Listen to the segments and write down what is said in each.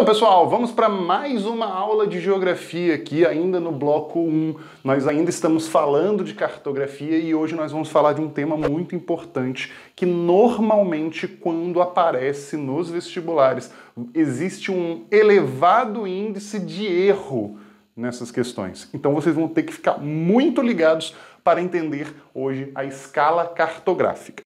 Então, pessoal, vamos para mais uma aula de geografia aqui, ainda no bloco 1. Nós ainda estamos falando de cartografia e hoje nós vamos falar de um tema muito importante que normalmente quando aparece nos vestibulares, existe um elevado índice de erro nessas questões. Então vocês vão ter que ficar muito ligados para entender hoje a escala cartográfica.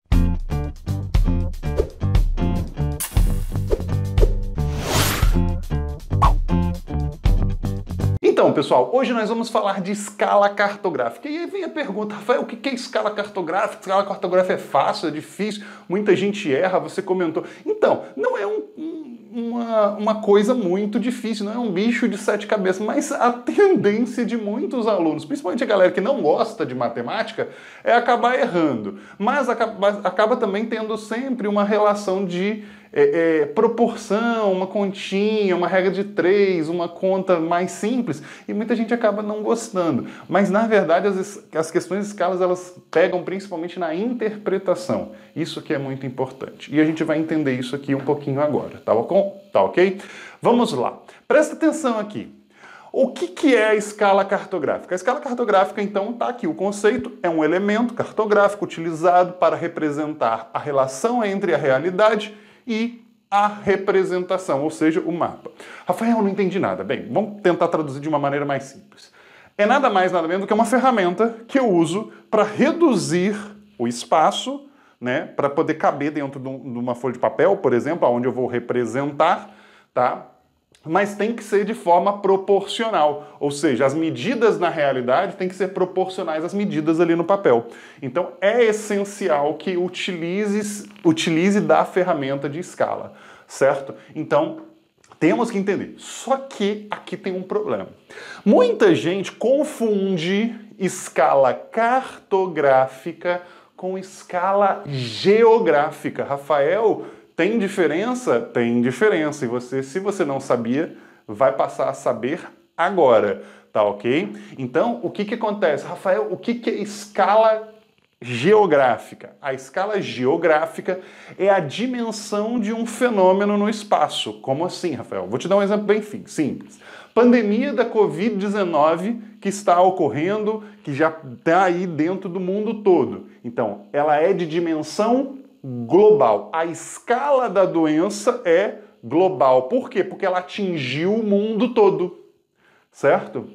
Então, pessoal, hoje nós vamos falar de escala cartográfica. E aí vem a pergunta, Rafael, o que é escala cartográfica? Escala cartográfica é fácil, é difícil, muita gente erra, você comentou. Então, não é um, um, uma, uma coisa muito difícil, não é um bicho de sete cabeças, mas a tendência de muitos alunos, principalmente a galera que não gosta de matemática, é acabar errando. Mas acaba, acaba também tendo sempre uma relação de é, é, proporção, uma continha, uma regra de três, uma conta mais simples, e muita gente acaba não gostando. Mas na verdade as, as questões de escalas elas pegam principalmente na interpretação. Isso que é muito importante. E a gente vai entender isso aqui um pouquinho agora, tá com? Tá ok? Vamos lá. Presta atenção aqui. O que, que é a escala cartográfica? A escala cartográfica, então, está aqui. O conceito é um elemento cartográfico utilizado para representar a relação entre a realidade e a representação, ou seja, o mapa. Rafael, não entendi nada. Bem, vamos tentar traduzir de uma maneira mais simples. É nada mais, nada menos do que uma ferramenta que eu uso para reduzir o espaço, né, para poder caber dentro de uma folha de papel, por exemplo, onde eu vou representar, tá? mas tem que ser de forma proporcional, ou seja, as medidas na realidade têm que ser proporcionais às medidas ali no papel. Então é essencial que utilize, utilize da ferramenta de escala, certo? Então temos que entender. Só que aqui tem um problema. Muita gente confunde escala cartográfica com escala geográfica. Rafael tem diferença? Tem diferença. E você, se você não sabia, vai passar a saber agora, tá ok? Então, o que, que acontece? Rafael, o que, que é escala geográfica? A escala geográfica é a dimensão de um fenômeno no espaço. Como assim, Rafael? Vou te dar um exemplo bem simples. Pandemia da Covid-19 que está ocorrendo, que já está aí dentro do mundo todo. Então, ela é de dimensão global. A escala da doença é global. Por quê? Porque ela atingiu o mundo todo, certo?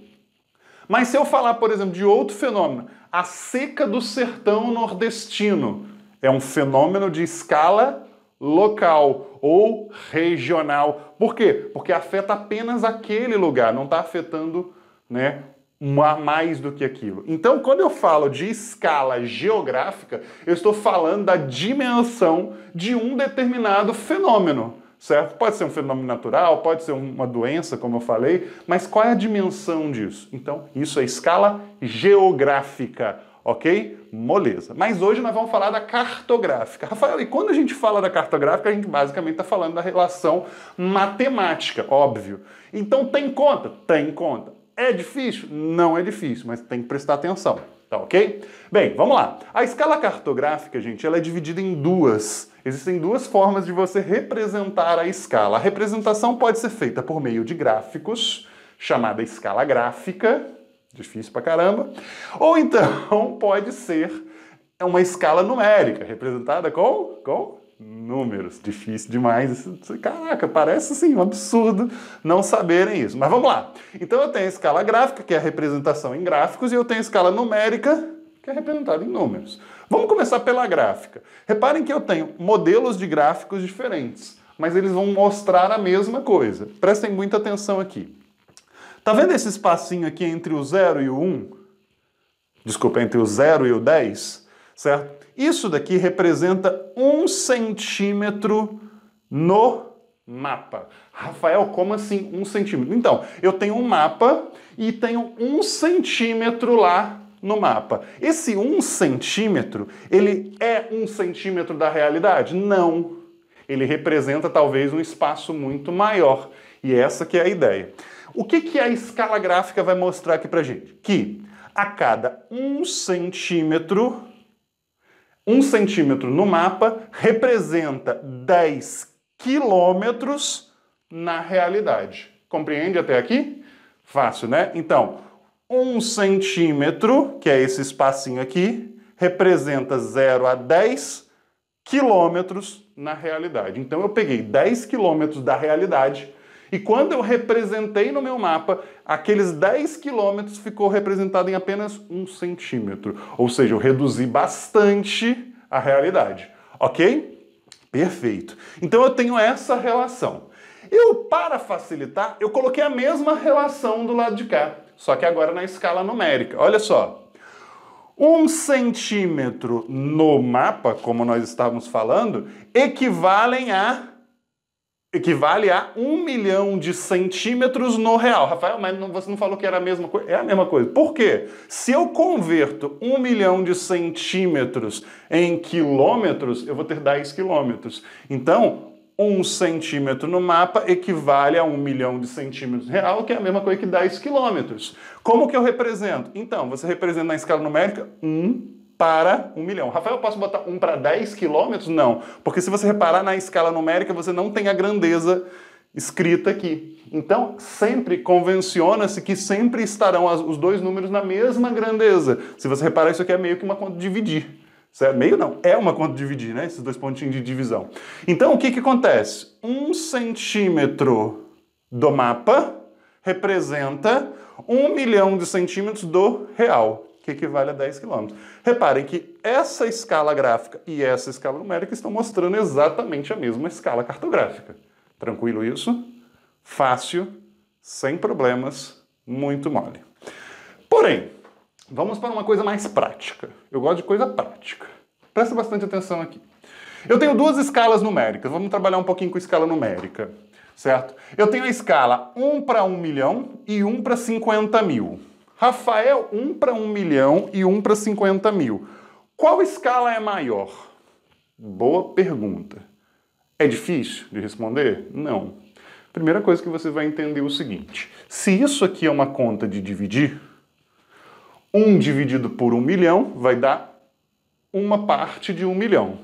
Mas se eu falar, por exemplo, de outro fenômeno, a seca do sertão nordestino é um fenômeno de escala local ou regional. Por quê? Porque afeta apenas aquele lugar, não está afetando né, mais do que aquilo. Então, quando eu falo de escala geográfica, eu estou falando da dimensão de um determinado fenômeno, certo? Pode ser um fenômeno natural, pode ser uma doença, como eu falei, mas qual é a dimensão disso? Então, isso é escala geográfica, ok? Moleza. Mas hoje nós vamos falar da cartográfica. Rafael, e quando a gente fala da cartográfica, a gente basicamente está falando da relação matemática, óbvio. Então, tem conta? Tem conta. É difícil? Não é difícil, mas tem que prestar atenção, tá ok? Bem, vamos lá. A escala cartográfica, gente, ela é dividida em duas. Existem duas formas de você representar a escala. A representação pode ser feita por meio de gráficos, chamada escala gráfica, difícil pra caramba, ou então pode ser uma escala numérica, representada com, com números, difícil demais. Caraca, parece assim um absurdo não saberem isso. Mas vamos lá. Então eu tenho a escala gráfica, que é a representação em gráficos, e eu tenho a escala numérica, que é representada em números. Vamos começar pela gráfica. Reparem que eu tenho modelos de gráficos diferentes, mas eles vão mostrar a mesma coisa. Prestem muita atenção aqui. Tá vendo esse espacinho aqui entre o 0 e o 1? Um? Desculpa, entre o 0 e o 10? certo? Isso daqui representa um centímetro no mapa. Rafael, como assim um centímetro? Então, eu tenho um mapa e tenho um centímetro lá no mapa. Esse um centímetro, ele é um centímetro da realidade? Não. Ele representa talvez um espaço muito maior. E essa que é a ideia. O que, que a escala gráfica vai mostrar aqui pra gente? Que a cada um centímetro um centímetro no mapa representa 10 quilômetros na realidade. Compreende até aqui? Fácil, né? Então, um centímetro, que é esse espacinho aqui, representa 0 a 10 quilômetros na realidade. Então, eu peguei 10 quilômetros da realidade e quando eu representei no meu mapa, aqueles 10 quilômetros ficou representado em apenas um centímetro. Ou seja, eu reduzi bastante a realidade. Ok? Perfeito. Então eu tenho essa relação. Eu, para facilitar, eu coloquei a mesma relação do lado de cá, só que agora na escala numérica. Olha só. Um centímetro no mapa, como nós estávamos falando, equivalem a equivale a um milhão de centímetros no real. Rafael, mas não, você não falou que era a mesma coisa? É a mesma coisa. Por quê? Se eu converto um milhão de centímetros em quilômetros, eu vou ter 10 quilômetros. Então, um centímetro no mapa equivale a um milhão de centímetros real, que é a mesma coisa que 10 quilômetros. Como que eu represento? Então, você representa na escala numérica 1 para um milhão. Rafael, eu posso botar um para 10 quilômetros? Não, porque se você reparar na escala numérica, você não tem a grandeza escrita aqui. Então, sempre convenciona-se que sempre estarão as, os dois números na mesma grandeza. Se você reparar, isso aqui é meio que uma conta dividir. Certo? Meio não, é uma conta dividir, né? Esses dois pontinhos de divisão. Então, o que, que acontece? Um centímetro do mapa representa um milhão de centímetros do real que equivale a 10 km. Reparem que essa escala gráfica e essa escala numérica estão mostrando exatamente a mesma escala cartográfica. Tranquilo isso? Fácil, sem problemas, muito mole. Porém, vamos para uma coisa mais prática. Eu gosto de coisa prática. Presta bastante atenção aqui. Eu tenho duas escalas numéricas. Vamos trabalhar um pouquinho com escala numérica, certo? Eu tenho a escala 1 para 1 milhão e 1 para 50 mil. Rafael, um para um milhão e um para 50 mil. Qual escala é maior? Boa pergunta. É difícil de responder? Não. Primeira coisa que você vai entender é o seguinte: se isso aqui é uma conta de dividir, 1 um dividido por 1 um milhão vai dar uma parte de 1 um milhão.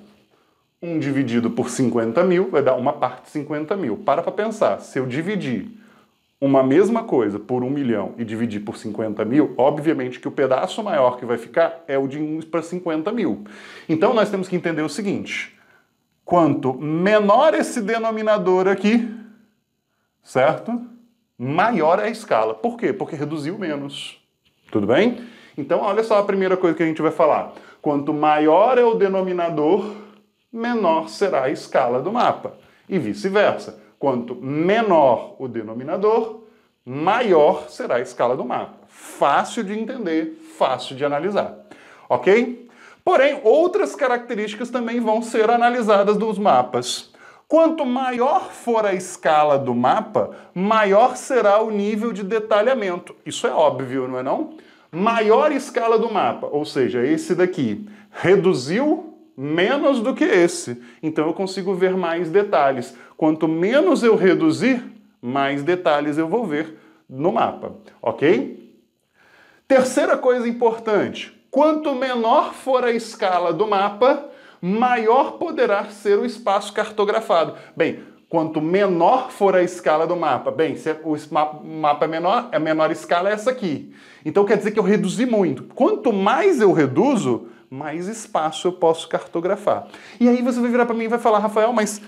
1 dividido por 50 mil vai dar uma parte de 50 mil. Para para pensar, se eu dividir uma mesma coisa por um milhão e dividir por 50 mil, obviamente que o pedaço maior que vai ficar é o de 1 para 50 mil. Então nós temos que entender o seguinte: quanto menor esse denominador aqui, certo? Maior é a escala. Por quê? Porque reduziu menos. Tudo bem? Então olha só a primeira coisa que a gente vai falar. Quanto maior é o denominador, menor será a escala do mapa. E vice-versa. Quanto menor o denominador, maior será a escala do mapa. Fácil de entender, fácil de analisar. Ok? Porém, outras características também vão ser analisadas dos mapas. Quanto maior for a escala do mapa, maior será o nível de detalhamento. Isso é óbvio, não é não? Maior escala do mapa, ou seja, esse daqui, reduziu menos do que esse. Então eu consigo ver mais detalhes. Quanto menos eu reduzir, mais detalhes eu vou ver no mapa, ok? Terceira coisa importante: quanto menor for a escala do mapa, maior poderá ser o espaço cartografado. Bem, quanto menor for a escala do mapa, bem, se o mapa é menor, a menor escala é essa aqui. Então quer dizer que eu reduzi muito. Quanto mais eu reduzo, mais espaço eu posso cartografar. E aí você vai virar para mim e vai falar, Rafael, mas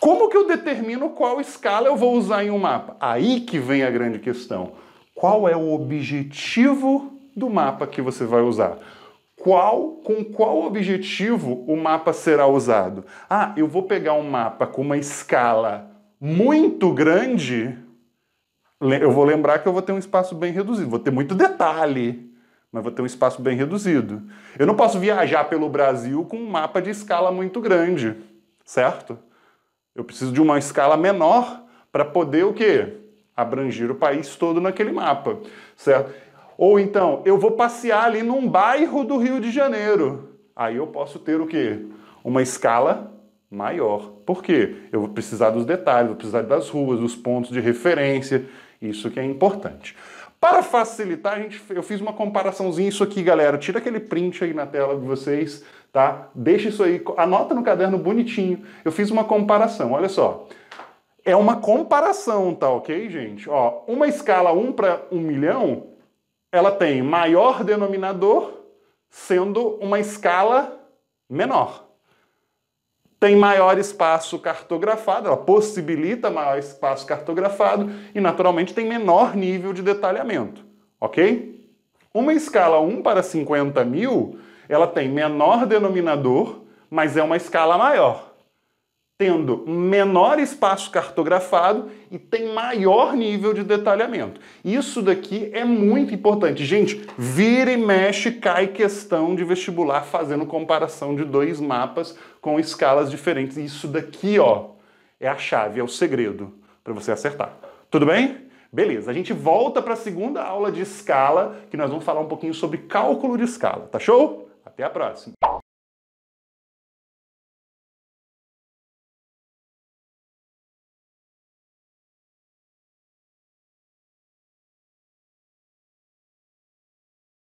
como que eu determino qual escala eu vou usar em um mapa? Aí que vem a grande questão. Qual é o objetivo do mapa que você vai usar? Qual, com qual objetivo o mapa será usado? Ah, eu vou pegar um mapa com uma escala muito grande, eu vou lembrar que eu vou ter um espaço bem reduzido, vou ter muito detalhe mas vou ter um espaço bem reduzido. Eu não posso viajar pelo Brasil com um mapa de escala muito grande, certo? Eu preciso de uma escala menor para poder o quê? Abranger o país todo naquele mapa, certo? Ou então, eu vou passear ali num bairro do Rio de Janeiro. Aí eu posso ter o quê? Uma escala maior. Por quê? Eu vou precisar dos detalhes, vou precisar das ruas, dos pontos de referência. Isso que é importante. Para facilitar, a gente, eu fiz uma comparaçãozinha isso aqui, galera. Tira aquele print aí na tela de vocês, tá? Deixa isso aí, anota no caderno bonitinho. Eu fiz uma comparação, olha só. É uma comparação, tá ok, gente? Ó, uma escala 1 para 1 milhão, ela tem maior denominador, sendo uma escala menor tem maior espaço cartografado, ela possibilita maior espaço cartografado e, naturalmente, tem menor nível de detalhamento, ok? Uma escala 1 para 50 mil, ela tem menor denominador, mas é uma escala maior tendo menor espaço cartografado e tem maior nível de detalhamento. Isso daqui é muito importante. Gente, vira e mexe, cai questão de vestibular fazendo comparação de dois mapas com escalas diferentes. Isso daqui, ó, é a chave, é o segredo para você acertar. Tudo bem? Beleza, a gente volta para a segunda aula de escala, que nós vamos falar um pouquinho sobre cálculo de escala, tá show? Até a próxima!